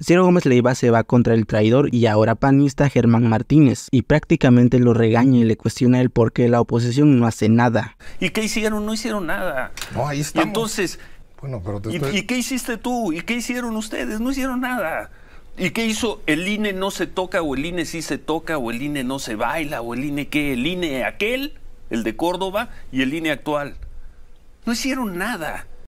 Ciro Gómez Leiva se va contra el traidor y ahora panista Germán Martínez y prácticamente lo regaña y le cuestiona el por qué la oposición no hace nada. ¿Y qué hicieron? No hicieron nada. No, ahí está. entonces, bueno, pero ¿y, ¿y qué hiciste tú? ¿Y qué hicieron ustedes? No hicieron nada. ¿Y qué hizo? El INE no se toca o el INE sí se toca o el INE no se baila o el INE qué, el INE aquel, el de Córdoba y el INE actual. No hicieron nada.